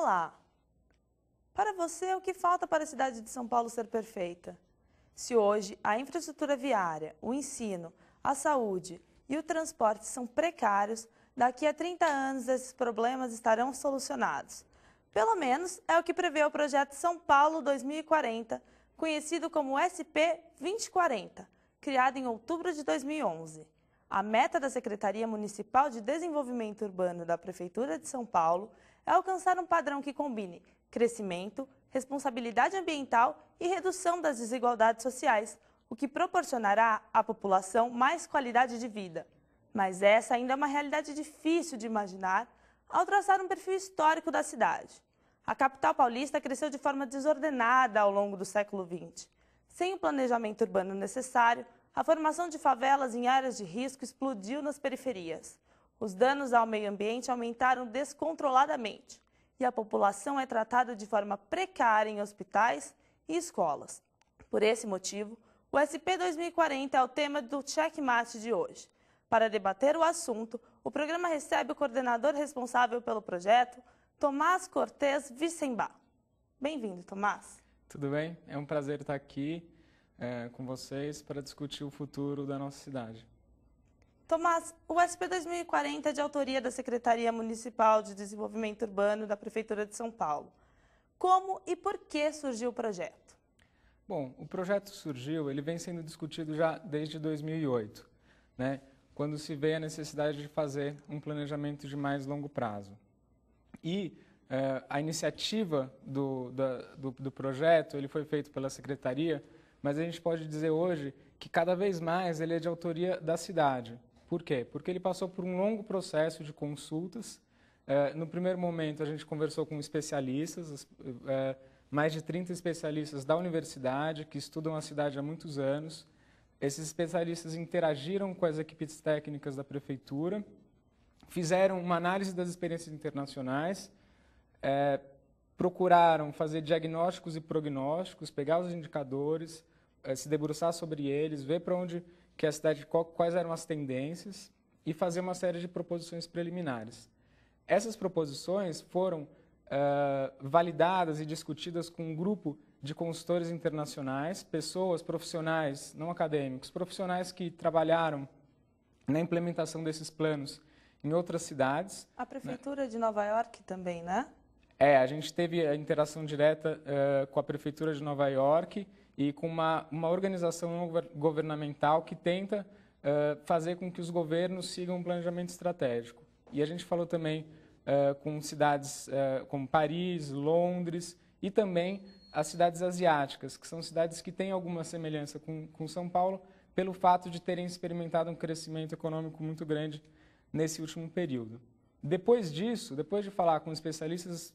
Olá! Para você, o que falta para a cidade de São Paulo ser perfeita? Se hoje a infraestrutura viária, o ensino, a saúde e o transporte são precários, daqui a 30 anos esses problemas estarão solucionados. Pelo menos é o que prevê o projeto São Paulo 2040, conhecido como SP 2040, criado em outubro de 2011. A meta da Secretaria Municipal de Desenvolvimento Urbano da Prefeitura de São Paulo é é alcançar um padrão que combine crescimento, responsabilidade ambiental e redução das desigualdades sociais, o que proporcionará à população mais qualidade de vida. Mas essa ainda é uma realidade difícil de imaginar ao traçar um perfil histórico da cidade. A capital paulista cresceu de forma desordenada ao longo do século XX. Sem o planejamento urbano necessário, a formação de favelas em áreas de risco explodiu nas periferias. Os danos ao meio ambiente aumentaram descontroladamente e a população é tratada de forma precária em hospitais e escolas. Por esse motivo, o SP 2040 é o tema do Checkmate de hoje. Para debater o assunto, o programa recebe o coordenador responsável pelo projeto, Tomás Cortes Vicembá. Bem-vindo, Tomás. Tudo bem? É um prazer estar aqui é, com vocês para discutir o futuro da nossa cidade. Tomás, o SP 2040 é de autoria da Secretaria Municipal de Desenvolvimento Urbano da Prefeitura de São Paulo. Como e por que surgiu o projeto? Bom, o projeto surgiu, ele vem sendo discutido já desde 2008, né? quando se vê a necessidade de fazer um planejamento de mais longo prazo. E eh, a iniciativa do, da, do, do projeto ele foi feito pela Secretaria, mas a gente pode dizer hoje que cada vez mais ele é de autoria da cidade. Por quê? Porque ele passou por um longo processo de consultas. É, no primeiro momento, a gente conversou com especialistas, é, mais de 30 especialistas da universidade que estudam a cidade há muitos anos. Esses especialistas interagiram com as equipes técnicas da prefeitura, fizeram uma análise das experiências internacionais, é, procuraram fazer diagnósticos e prognósticos, pegar os indicadores, é, se debruçar sobre eles, ver para onde que é a cidade quais eram as tendências e fazer uma série de proposições preliminares. Essas proposições foram uh, validadas e discutidas com um grupo de consultores internacionais, pessoas, profissionais, não acadêmicos, profissionais que trabalharam na implementação desses planos em outras cidades. A prefeitura né? de Nova York também, né? É, a gente teve a interação direta uh, com a Prefeitura de Nova York e com uma, uma organização governamental que tenta uh, fazer com que os governos sigam um planejamento estratégico. E a gente falou também uh, com cidades como Paris, Londres e também as cidades asiáticas, que são cidades que têm alguma semelhança com, com São Paulo pelo fato de terem experimentado um crescimento econômico muito grande nesse último período. Depois disso, depois de falar com especialistas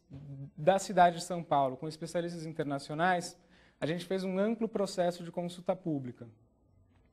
da cidade de São Paulo, com especialistas internacionais, a gente fez um amplo processo de consulta pública.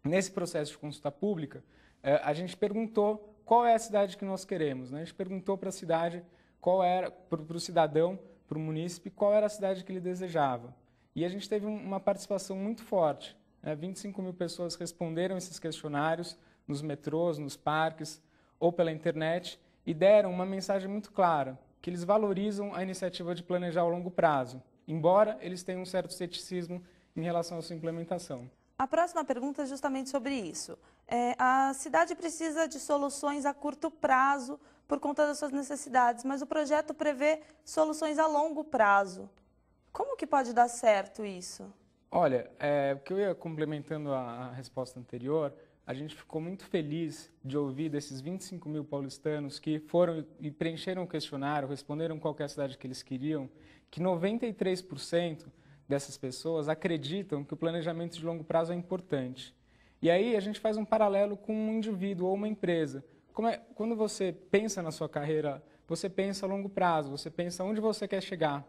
Nesse processo de consulta pública, eh, a gente perguntou qual é a cidade que nós queremos. Né? A gente perguntou para a cidade qual era, para o cidadão, para o munícipe, qual era a cidade que ele desejava. E a gente teve uma participação muito forte. Né? 25 mil pessoas responderam esses questionários nos metrôs, nos parques ou pela internet e deram uma mensagem muito clara, que eles valorizam a iniciativa de planejar a longo prazo, embora eles tenham um certo ceticismo em relação à sua implementação. A próxima pergunta é justamente sobre isso. É, a cidade precisa de soluções a curto prazo por conta das suas necessidades, mas o projeto prevê soluções a longo prazo. Como que pode dar certo isso? Olha, é, o que eu ia complementando a, a resposta anterior a gente ficou muito feliz de ouvir desses 25 mil paulistanos que foram e preencheram o questionário, responderam qualquer é cidade que eles queriam, que 93% dessas pessoas acreditam que o planejamento de longo prazo é importante. E aí a gente faz um paralelo com um indivíduo ou uma empresa. É, quando você pensa na sua carreira, você pensa a longo prazo, você pensa onde você quer chegar.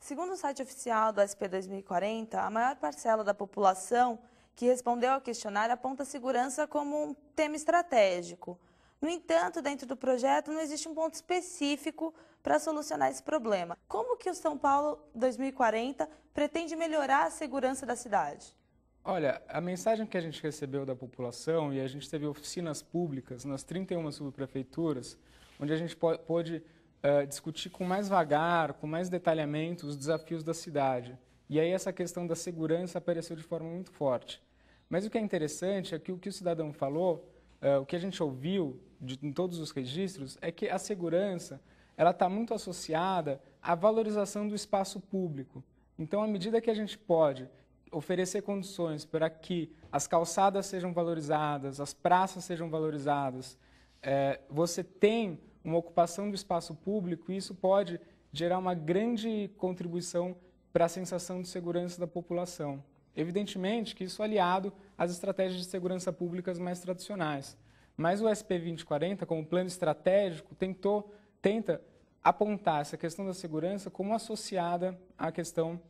Segundo o site oficial do SP 2040, a maior parcela da população que respondeu ao questionário aponta a segurança como um tema estratégico. No entanto, dentro do projeto não existe um ponto específico para solucionar esse problema. Como que o São Paulo 2040 pretende melhorar a segurança da cidade? Olha, a mensagem que a gente recebeu da população e a gente teve oficinas públicas nas 31 subprefeituras, onde a gente pôde uh, discutir com mais vagar, com mais detalhamento os desafios da cidade. E aí essa questão da segurança apareceu de forma muito forte. Mas o que é interessante é que o que o cidadão falou, uh, o que a gente ouviu de, em todos os registros, é que a segurança ela está muito associada à valorização do espaço público. Então, à medida que a gente pode oferecer condições para que as calçadas sejam valorizadas, as praças sejam valorizadas, é, você tem uma ocupação do espaço público e isso pode gerar uma grande contribuição para a sensação de segurança da população. Evidentemente que isso é aliado às estratégias de segurança públicas mais tradicionais. Mas o SP 2040, como plano estratégico, tentou, tenta apontar essa questão da segurança como associada à questão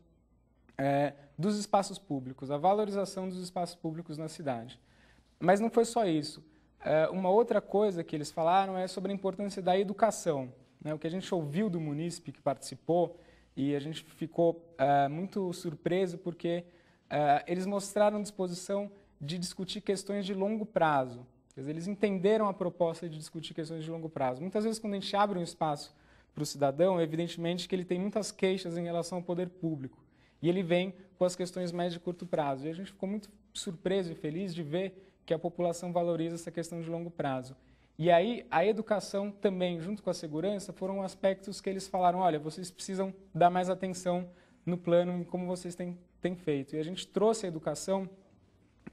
é, dos espaços públicos, a valorização dos espaços públicos na cidade. Mas não foi só isso. É, uma outra coisa que eles falaram é sobre a importância da educação. Né? O que a gente ouviu do munícipe que participou e a gente ficou uh, muito surpreso porque uh, eles mostraram disposição de discutir questões de longo prazo. Quer dizer, eles entenderam a proposta de discutir questões de longo prazo. Muitas vezes, quando a gente abre um espaço para o cidadão, é evidentemente que ele tem muitas queixas em relação ao poder público. E ele vem com as questões mais de curto prazo. E a gente ficou muito surpreso e feliz de ver que a população valoriza essa questão de longo prazo. E aí a educação também, junto com a segurança, foram aspectos que eles falaram, olha, vocês precisam dar mais atenção no plano e como vocês têm, têm feito. E a gente trouxe a educação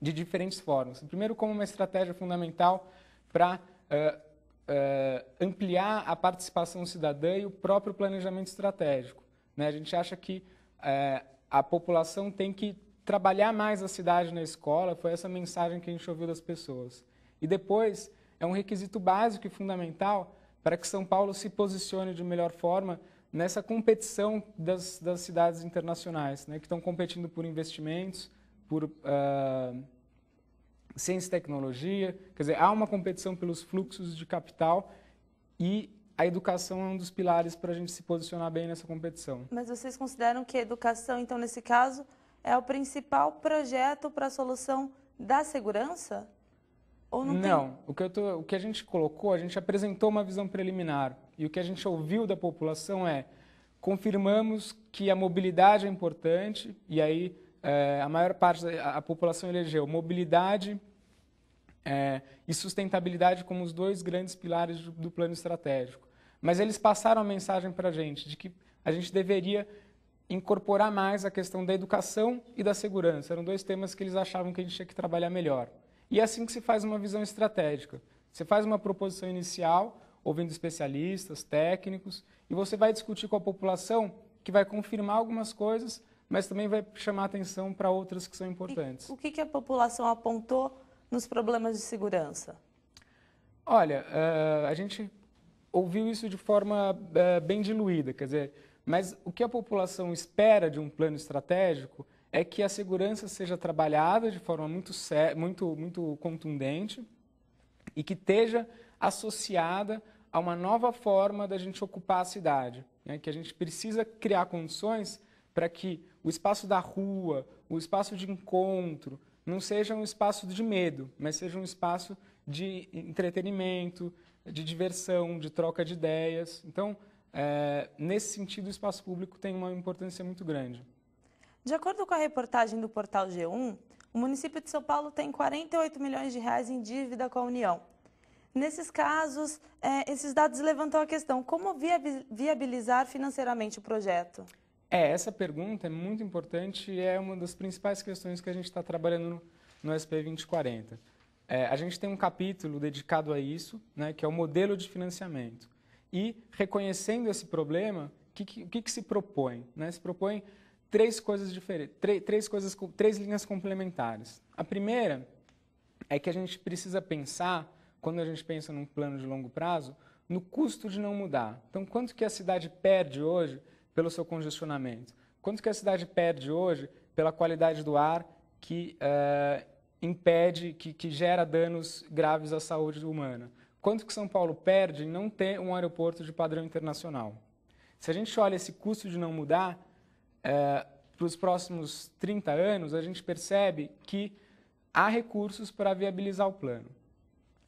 de diferentes formas. Primeiro, como uma estratégia fundamental para uh, eh, uh, eh, ampliar a participação cidadã e o próprio planejamento estratégico. Né? A gente acha que uh, a população tem que trabalhar mais a cidade na escola, foi essa mensagem que a gente ouviu das pessoas. E depois, é um requisito básico e fundamental para que São Paulo se posicione de melhor forma nessa competição das, das cidades internacionais, né, que estão competindo por investimentos, por uh, ciência e tecnologia. Quer dizer, há uma competição pelos fluxos de capital e a educação é um dos pilares para a gente se posicionar bem nessa competição. Mas vocês consideram que a educação, então, nesse caso, é o principal projeto para a solução da segurança? Ou não, não tem... o que, eu tô, o que a gente colocou, a gente apresentou uma visão preliminar. E o que a gente ouviu da população é, confirmamos que a mobilidade é importante, e aí é, a maior parte da a população elegeu mobilidade é, e sustentabilidade como os dois grandes pilares do, do plano estratégico. Mas eles passaram a mensagem para a gente de que a gente deveria incorporar mais a questão da educação e da segurança. Eram dois temas que eles achavam que a gente tinha que trabalhar melhor. E é assim que se faz uma visão estratégica. Você faz uma proposição inicial, ouvindo especialistas, técnicos, e você vai discutir com a população que vai confirmar algumas coisas, mas também vai chamar atenção para outras que são importantes. E o que, que a população apontou nos problemas de segurança? Olha, eh, a gente ouviu isso de forma eh, bem diluída, quer dizer, mas o que a população espera de um plano estratégico é que a segurança seja trabalhada de forma muito, muito, muito contundente e que esteja associada a uma nova forma da gente ocupar a cidade. Né? Que a gente precisa criar condições para que o espaço da rua, o espaço de encontro, não seja um espaço de medo, mas seja um espaço de entretenimento, de diversão, de troca de ideias. Então, é, nesse sentido, o espaço público tem uma importância muito grande. De acordo com a reportagem do portal G1, o município de São Paulo tem 48 milhões de reais em dívida com a União. Nesses casos, é, esses dados levantam a questão: como viabilizar financeiramente o projeto? É, essa pergunta é muito importante e é uma das principais questões que a gente está trabalhando no, no SP 2040. É, a gente tem um capítulo dedicado a isso, né, que é o modelo de financiamento. E, reconhecendo esse problema, o que, que, que, se propõe? Né? Se propõe três coisas diferentes, três, três, coisas, três linhas complementares. A primeira é que a gente precisa pensar, quando a gente pensa num plano de longo prazo, no custo de não mudar. Então, quanto que a cidade perde hoje pelo seu congestionamento? Quanto que a cidade perde hoje pela qualidade do ar que uh, impede, que, que gera danos graves à saúde humana? Quanto que São Paulo perde em não ter um aeroporto de padrão internacional? Se a gente olha esse custo de não mudar, é, para os próximos 30 anos, a gente percebe que há recursos para viabilizar o plano.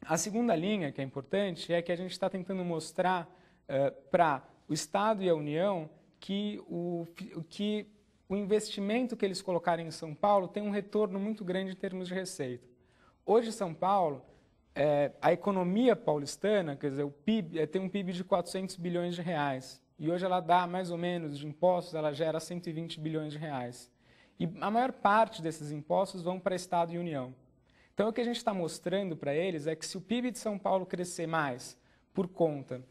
A segunda linha, que é importante, é que a gente está tentando mostrar é, para o Estado e a União que o, que o investimento que eles colocarem em São Paulo tem um retorno muito grande em termos de receita. Hoje, São Paulo, é, a economia paulistana, quer dizer, o PIB, é, tem um PIB de 400 bilhões de reais. E hoje ela dá mais ou menos de impostos, ela gera 120 bilhões de reais. E a maior parte desses impostos vão para Estado e União. Então o que a gente está mostrando para eles é que se o PIB de São Paulo crescer mais por conta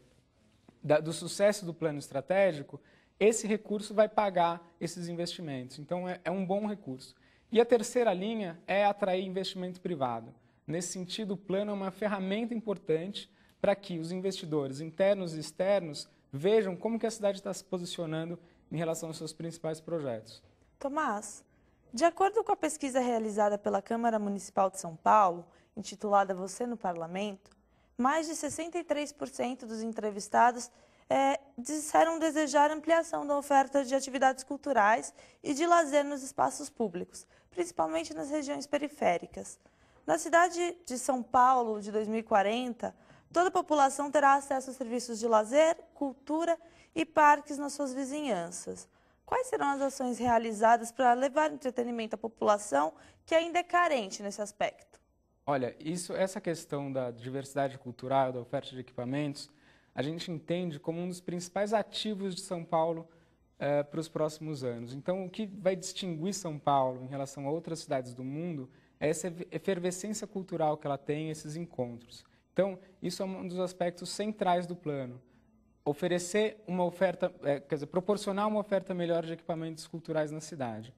da, do sucesso do plano estratégico, esse recurso vai pagar esses investimentos. Então é, é um bom recurso. E a terceira linha é atrair investimento privado. Nesse sentido, o plano é uma ferramenta importante para que os investidores internos e externos Vejam como que a cidade está se posicionando em relação aos seus principais projetos. Tomás, de acordo com a pesquisa realizada pela Câmara Municipal de São Paulo, intitulada Você no Parlamento, mais de 63% dos entrevistados é, disseram desejar ampliação da oferta de atividades culturais e de lazer nos espaços públicos, principalmente nas regiões periféricas. Na cidade de São Paulo de 2040, Toda a população terá acesso a serviços de lazer, cultura e parques nas suas vizinhanças. Quais serão as ações realizadas para levar entretenimento à população que ainda é carente nesse aspecto? Olha, isso, essa questão da diversidade cultural, da oferta de equipamentos, a gente entende como um dos principais ativos de São Paulo eh, para os próximos anos. Então, o que vai distinguir São Paulo em relação a outras cidades do mundo é essa efervescência cultural que ela tem, esses encontros. Então, isso é um dos aspectos centrais do plano. Oferecer uma oferta, é, quer dizer, proporcionar uma oferta melhor de equipamentos culturais na cidade.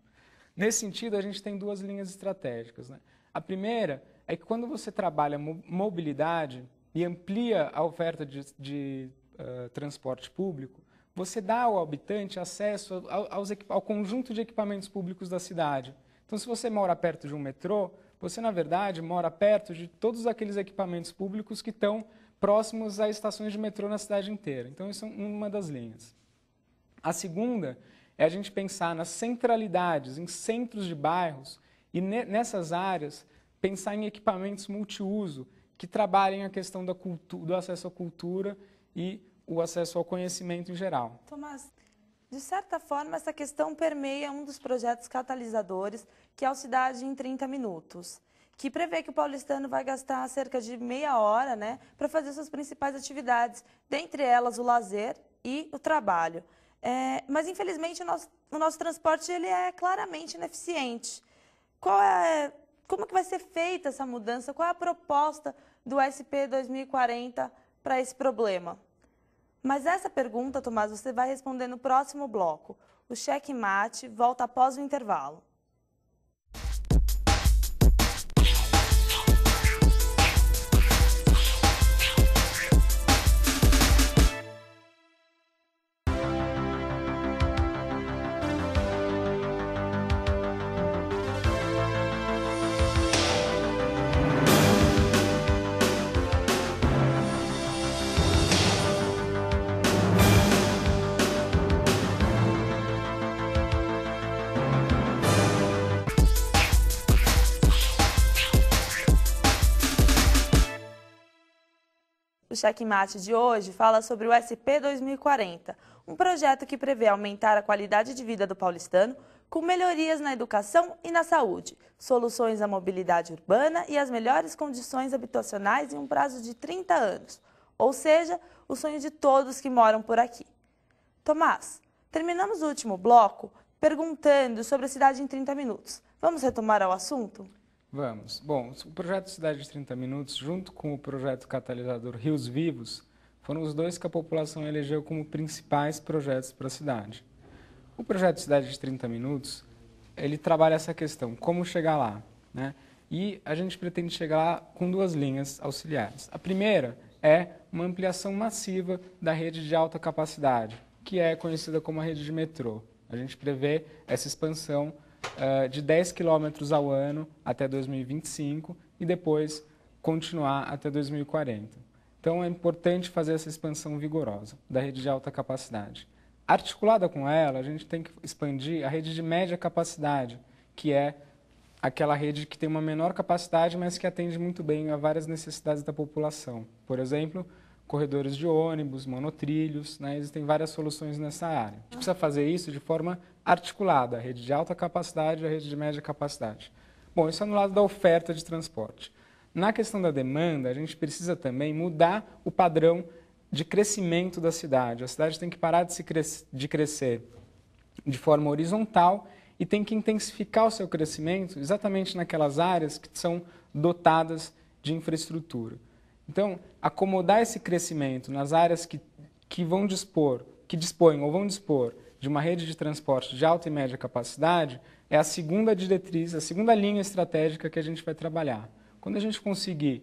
Nesse sentido, a gente tem duas linhas estratégicas. Né? A primeira é que quando você trabalha mobilidade e amplia a oferta de, de uh, transporte público, você dá ao habitante acesso ao, ao conjunto de equipamentos públicos da cidade. Então, se você mora perto de um metrô, você, na verdade, mora perto de todos aqueles equipamentos públicos que estão próximos a estações de metrô na cidade inteira. Então, isso é uma das linhas. A segunda é a gente pensar nas centralidades, em centros de bairros, e nessas áreas, pensar em equipamentos multiuso que trabalhem a questão do acesso à cultura e o acesso ao conhecimento em geral. Tomás, de certa forma, essa questão permeia um dos projetos catalisadores, que é o Cidade em 30 Minutos, que prevê que o paulistano vai gastar cerca de meia hora né, para fazer suas principais atividades, dentre elas o lazer e o trabalho. É, mas, infelizmente, o nosso, o nosso transporte ele é claramente ineficiente. Qual é, como que vai ser feita essa mudança? Qual é a proposta do SP 2040 para esse problema? Mas essa pergunta, Tomás, você vai responder no próximo bloco. O cheque mate volta após o intervalo. Checkmate de hoje fala sobre o SP 2040, um projeto que prevê aumentar a qualidade de vida do paulistano com melhorias na educação e na saúde, soluções à mobilidade urbana e as melhores condições habitacionais em um prazo de 30 anos, ou seja, o sonho de todos que moram por aqui. Tomás, terminamos o último bloco perguntando sobre a cidade em 30 minutos. Vamos retomar ao assunto? Vamos. Bom, o projeto Cidade de 30 Minutos, junto com o projeto catalisador Rios Vivos, foram os dois que a população elegeu como principais projetos para a cidade. O projeto Cidade de 30 Minutos, ele trabalha essa questão, como chegar lá, né? E a gente pretende chegar lá com duas linhas auxiliares. A primeira é uma ampliação massiva da rede de alta capacidade, que é conhecida como a rede de metrô. A gente prevê essa expansão eh, de 10 quilômetros ao ano até 2025 e depois continuar até 2040. Então é importante fazer essa expansão vigorosa da rede de alta capacidade. Articulada com ela, a gente tem que expandir a rede de média capacidade, que é aquela rede que tem uma menor capacidade, mas que atende muito bem a várias necessidades da população. Por exemplo, corredores de ônibus, monotrilhos, né? existem várias soluções nessa área. A gente precisa fazer isso de forma articulada, a rede de alta capacidade e a rede de média capacidade. Bom, isso é no lado da oferta de transporte. Na questão da demanda, a gente precisa também mudar o padrão de crescimento da cidade. A cidade tem que parar de, se cres de crescer de forma horizontal e tem que intensificar o seu crescimento exatamente naquelas áreas que são dotadas de infraestrutura. Então, acomodar esse crescimento nas áreas que, que vão dispor, que dispõem ou vão dispor de uma rede de transporte de alta e média capacidade é a segunda diretriz, a segunda linha estratégica que a gente vai trabalhar. Quando a gente conseguir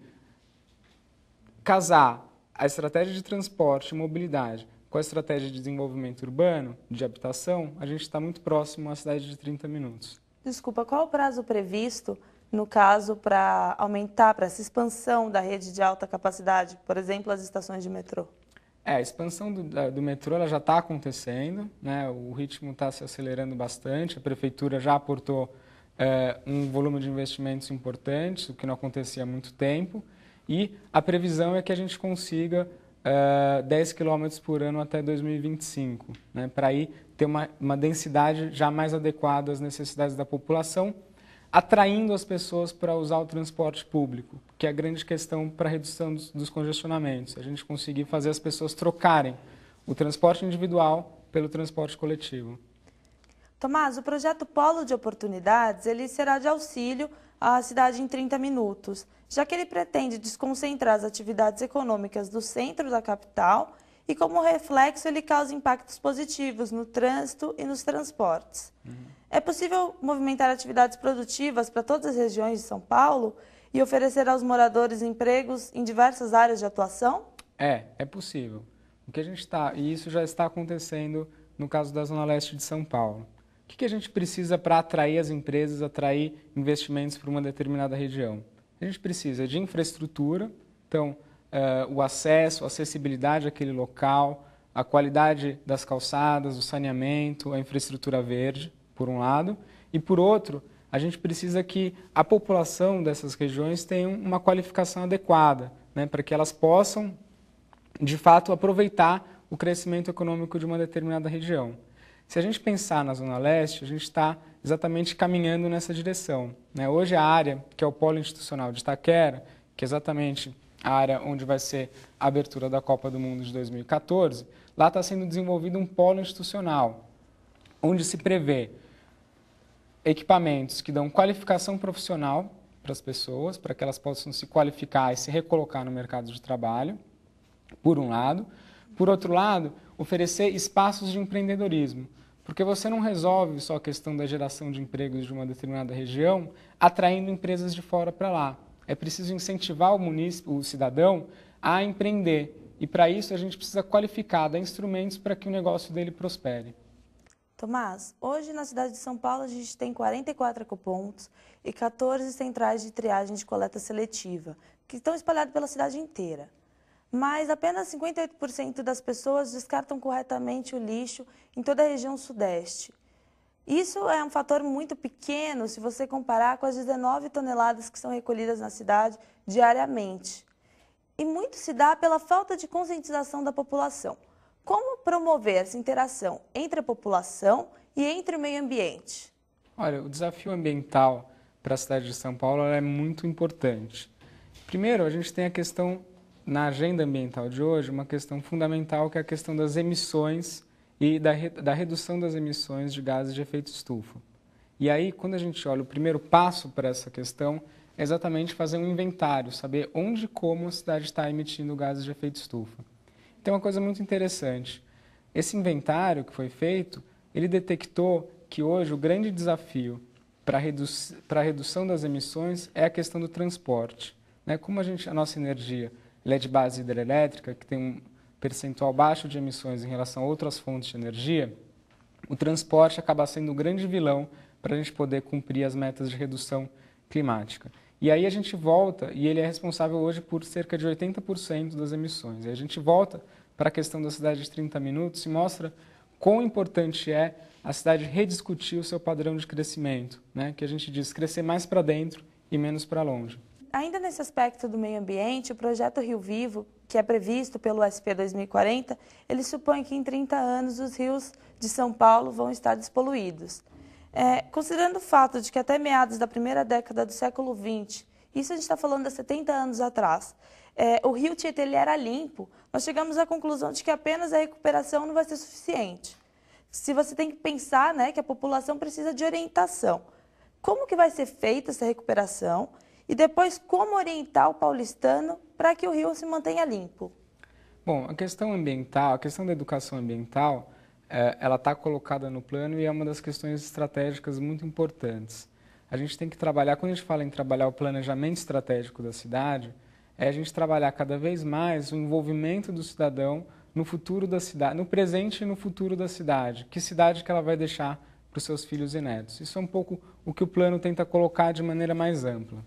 casar a estratégia de transporte e mobilidade com a estratégia de desenvolvimento urbano, de habitação, a gente está muito próximo à cidade de 30 minutos. Desculpa, qual o prazo previsto no caso, para aumentar, para essa expansão da rede de alta capacidade, por exemplo, as estações de metrô? É, a expansão do, do metrô ela já está acontecendo, né? o ritmo está se acelerando bastante, a prefeitura já aportou é, um volume de investimentos importante, o que não acontecia há muito tempo, e a previsão é que a gente consiga é, 10 km por ano até 2025, né? para aí ter uma, uma densidade já mais adequada às necessidades da população, atraindo as pessoas para usar o transporte público, que é a grande questão para a redução dos, dos congestionamentos. A gente conseguir fazer as pessoas trocarem o transporte individual pelo transporte coletivo. Tomás, o projeto Polo de Oportunidades ele será de auxílio à cidade em 30 minutos, já que ele pretende desconcentrar as atividades econômicas do centro da capital e, como reflexo, ele causa impactos positivos no trânsito e nos transportes. Uhum. É possível movimentar atividades produtivas para todas as regiões de São Paulo e oferecer aos moradores empregos em diversas áreas de atuação? É, é possível. O que a gente está, e isso já está acontecendo no caso da Zona Leste de São Paulo. O que, que a gente precisa para atrair as empresas, atrair investimentos para uma determinada região? A gente precisa de infraestrutura, então uh, o acesso, a acessibilidade àquele local, a qualidade das calçadas, o saneamento, a infraestrutura verde, por um lado, e por outro, a gente precisa que a população dessas regiões tenha uma qualificação adequada, né, para que elas possam, de fato, aproveitar o crescimento econômico de uma determinada região. Se a gente pensar na Zona Leste, a gente está exatamente caminhando nessa direção. Né? Hoje, a área que é o polo institucional de Itaquera, que é exatamente a área onde vai ser a abertura da Copa do Mundo de 2014, lá está sendo desenvolvido um polo institucional, onde se prevê equipamentos que dão qualificação profissional para as pessoas, para que elas possam se qualificar e se recolocar no mercado de trabalho, por um lado. Por outro lado, oferecer espaços de empreendedorismo, porque você não resolve só a questão da geração de empregos de uma determinada região atraindo empresas de fora para lá é preciso incentivar o, munícipe, o cidadão a empreender. E para isso a gente precisa qualificar, dar instrumentos para que o negócio dele prospere. Tomás, hoje na cidade de São Paulo a gente tem 44 ecopontos e 14 centrais de triagem de coleta seletiva, que estão espalhados pela cidade inteira. Mas apenas 58% das pessoas descartam corretamente o lixo em toda a região sudeste. Isso é um fator muito pequeno se você comparar com as 19 toneladas que são recolhidas na cidade diariamente. E muito se dá pela falta de conscientização da população. Como promover essa interação entre a população e entre o meio ambiente? Olha, o desafio ambiental para a cidade de São Paulo é muito importante. Primeiro, a gente tem a questão na agenda ambiental de hoje, uma questão fundamental que é a questão das emissões e da, da redução das emissões de gases de efeito estufa. E aí, quando a gente olha o primeiro passo para essa questão, é exatamente fazer um inventário, saber onde e como a cidade está emitindo gases de efeito estufa. Então, é uma coisa muito interessante. Esse inventário que foi feito, ele detectou que hoje o grande desafio para redu a redução das emissões é a questão do transporte. Né? Como a, gente, a nossa energia é de base hidrelétrica, que tem um, percentual baixo de emissões em relação a outras fontes de energia, o transporte acaba sendo o grande vilão para a gente poder cumprir as metas de redução climática. E aí a gente volta, e ele é responsável hoje por cerca de 80% das emissões. E a gente volta para a questão da cidade de 30 minutos e mostra quão importante é a cidade rediscutir o seu padrão de crescimento, né? que a gente diz crescer mais para dentro e menos para longe. Ainda nesse aspecto do meio ambiente, o projeto Rio Vivo que é previsto pelo SP 2040, ele supõe que em 30 anos os rios de São Paulo vão estar despoluídos. É, considerando o fato de que até meados da primeira década do século XX, isso a gente está falando há 70 anos atrás, é, o rio Tietê ele era limpo, nós chegamos à conclusão de que apenas a recuperação não vai ser suficiente. Se você tem que pensar né, que a população precisa de orientação, como que vai ser feita essa recuperação e depois, como orientar o paulistano para que o rio se mantenha limpo? Bom, a questão ambiental, a questão da educação ambiental, é, ela está colocada no plano e é uma das questões estratégicas muito importantes. A gente tem que trabalhar, quando a gente fala em trabalhar o planejamento estratégico da cidade, é a gente trabalhar cada vez mais o envolvimento do cidadão no futuro da cidade, no presente e no futuro da cidade. Que cidade que ela vai deixar para os seus filhos e netos? Isso é um pouco o que o plano tenta colocar de maneira mais ampla.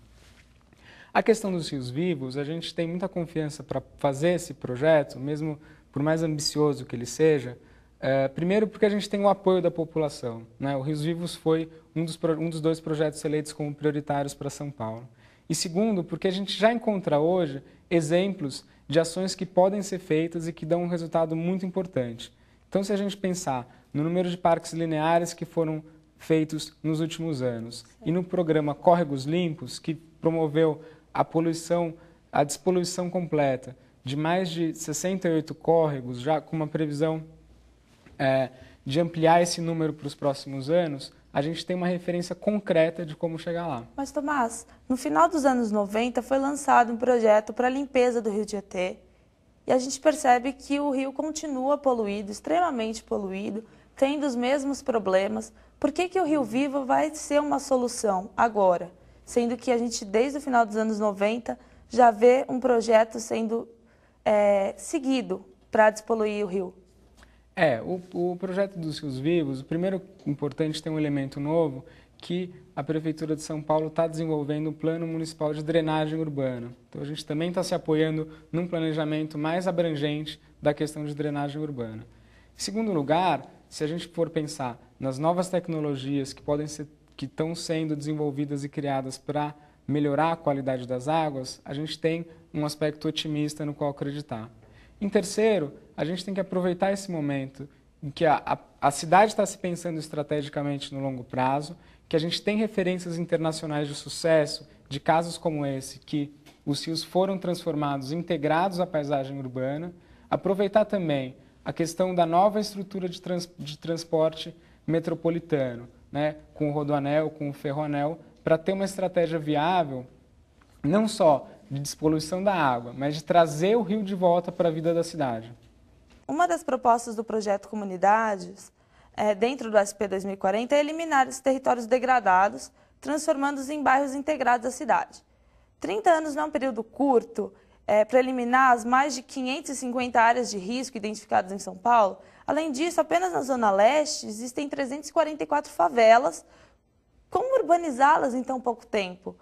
A questão dos rios vivos, a gente tem muita confiança para fazer esse projeto, mesmo por mais ambicioso que ele seja, é, primeiro porque a gente tem o apoio da população. Né? O Rios Vivos foi um dos, um dos dois projetos eleitos como prioritários para São Paulo. E segundo, porque a gente já encontra hoje exemplos de ações que podem ser feitas e que dão um resultado muito importante. Então, se a gente pensar no número de parques lineares que foram feitos nos últimos anos Sim. e no programa Córregos Limpos, que promoveu a poluição, a despoluição completa de mais de 68 córregos, já com uma previsão é, de ampliar esse número para os próximos anos, a gente tem uma referência concreta de como chegar lá. Mas, Tomás, no final dos anos 90 foi lançado um projeto para a limpeza do Rio Tietê e a gente percebe que o rio continua poluído, extremamente poluído, tendo os mesmos problemas. Por que, que o Rio Vivo vai ser uma solução agora? sendo que a gente, desde o final dos anos 90, já vê um projeto sendo é, seguido para despoluir o rio. É, o, o projeto dos rios vivos, o primeiro importante tem um elemento novo, que a Prefeitura de São Paulo está desenvolvendo um plano municipal de drenagem urbana. Então, a gente também está se apoiando num planejamento mais abrangente da questão de drenagem urbana. Em segundo lugar, se a gente for pensar nas novas tecnologias que podem ser que estão sendo desenvolvidas e criadas para melhorar a qualidade das águas, a gente tem um aspecto otimista no qual acreditar. Em terceiro, a gente tem que aproveitar esse momento em que a, a, a cidade está se pensando estrategicamente no longo prazo, que a gente tem referências internacionais de sucesso, de casos como esse, que os rios foram transformados, integrados à paisagem urbana. Aproveitar também a questão da nova estrutura de, trans, de transporte metropolitano, né, com o rodoanel, com o ferroanel, para ter uma estratégia viável, não só de despoluição da água, mas de trazer o rio de volta para a vida da cidade. Uma das propostas do projeto Comunidades, é, dentro do SP 2040, é eliminar os territórios degradados, transformando-os em bairros integrados à cidade. 30 anos não é um período curto é, para eliminar as mais de 550 áreas de risco identificadas em São Paulo, Além disso, apenas na Zona Leste existem 344 favelas. Como urbanizá-las em tão pouco tempo?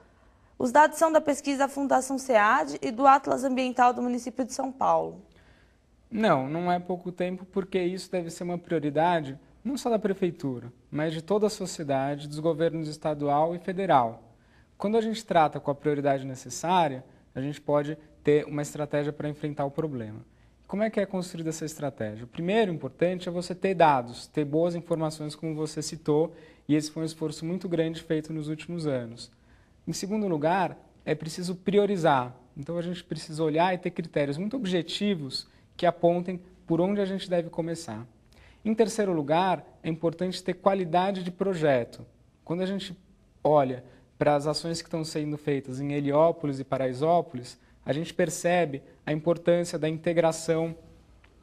Os dados são da pesquisa da Fundação SEAD e do Atlas Ambiental do município de São Paulo. Não, não é pouco tempo, porque isso deve ser uma prioridade não só da prefeitura, mas de toda a sociedade, dos governos estadual e federal. Quando a gente trata com a prioridade necessária, a gente pode ter uma estratégia para enfrentar o problema. Como é que é construída essa estratégia? O primeiro importante é você ter dados, ter boas informações, como você citou, e esse foi um esforço muito grande feito nos últimos anos. Em segundo lugar, é preciso priorizar. Então a gente precisa olhar e ter critérios muito objetivos que apontem por onde a gente deve começar. Em terceiro lugar, é importante ter qualidade de projeto. Quando a gente olha para as ações que estão sendo feitas em Heliópolis e Paraisópolis, a gente percebe a importância da integração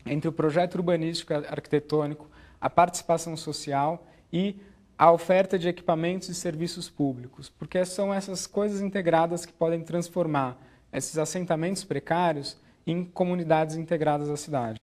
entre o projeto urbanístico e arquitetônico, a participação social e a oferta de equipamentos e serviços públicos, porque são essas coisas integradas que podem transformar esses assentamentos precários em comunidades integradas à cidade.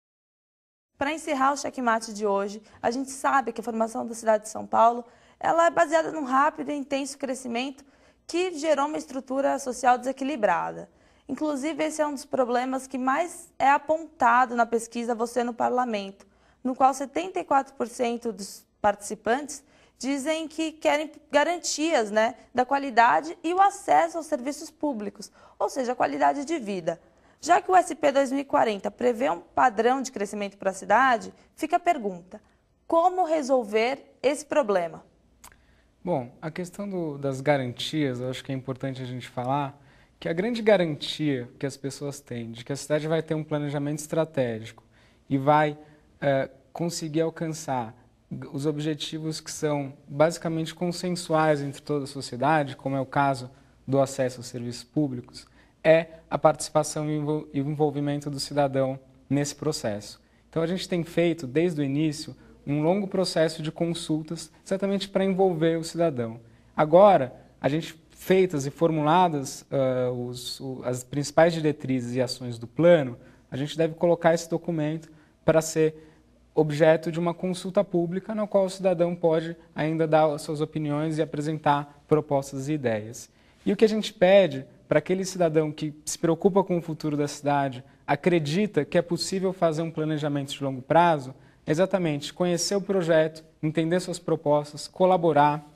Para encerrar o checkmate de hoje, a gente sabe que a formação da cidade de São Paulo ela é baseada num rápido e intenso crescimento que gerou uma estrutura social desequilibrada. Inclusive, esse é um dos problemas que mais é apontado na pesquisa Você no Parlamento, no qual 74% dos participantes dizem que querem garantias né, da qualidade e o acesso aos serviços públicos, ou seja, a qualidade de vida. Já que o SP 2040 prevê um padrão de crescimento para a cidade, fica a pergunta: como resolver esse problema? Bom, a questão do, das garantias, eu acho que é importante a gente falar, que a grande garantia que as pessoas têm de que a cidade vai ter um planejamento estratégico e vai é, conseguir alcançar os objetivos que são basicamente consensuais entre toda a sociedade, como é o caso do acesso aos serviços públicos, é a participação e o envolvimento do cidadão nesse processo. Então, a gente tem feito, desde o início, um longo processo de consultas, exatamente para envolver o cidadão. Agora, a gente feitas e formuladas uh, os, o, as principais diretrizes e ações do plano, a gente deve colocar esse documento para ser objeto de uma consulta pública, na qual o cidadão pode ainda dar suas opiniões e apresentar propostas e ideias. E o que a gente pede para aquele cidadão que se preocupa com o futuro da cidade, acredita que é possível fazer um planejamento de longo prazo, é exatamente conhecer o projeto, entender suas propostas, colaborar,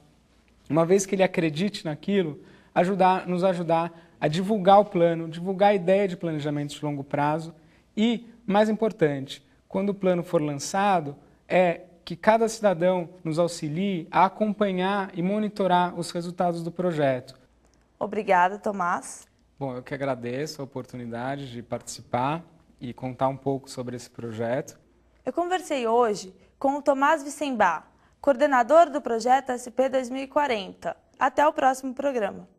uma vez que ele acredite naquilo, ajudar, nos ajudar a divulgar o plano, divulgar a ideia de planejamento de longo prazo e, mais importante, quando o plano for lançado, é que cada cidadão nos auxilie a acompanhar e monitorar os resultados do projeto. Obrigada, Tomás. Bom, eu que agradeço a oportunidade de participar e contar um pouco sobre esse projeto. Eu conversei hoje com o Tomás Vicembá, coordenador do projeto SP 2040. Até o próximo programa.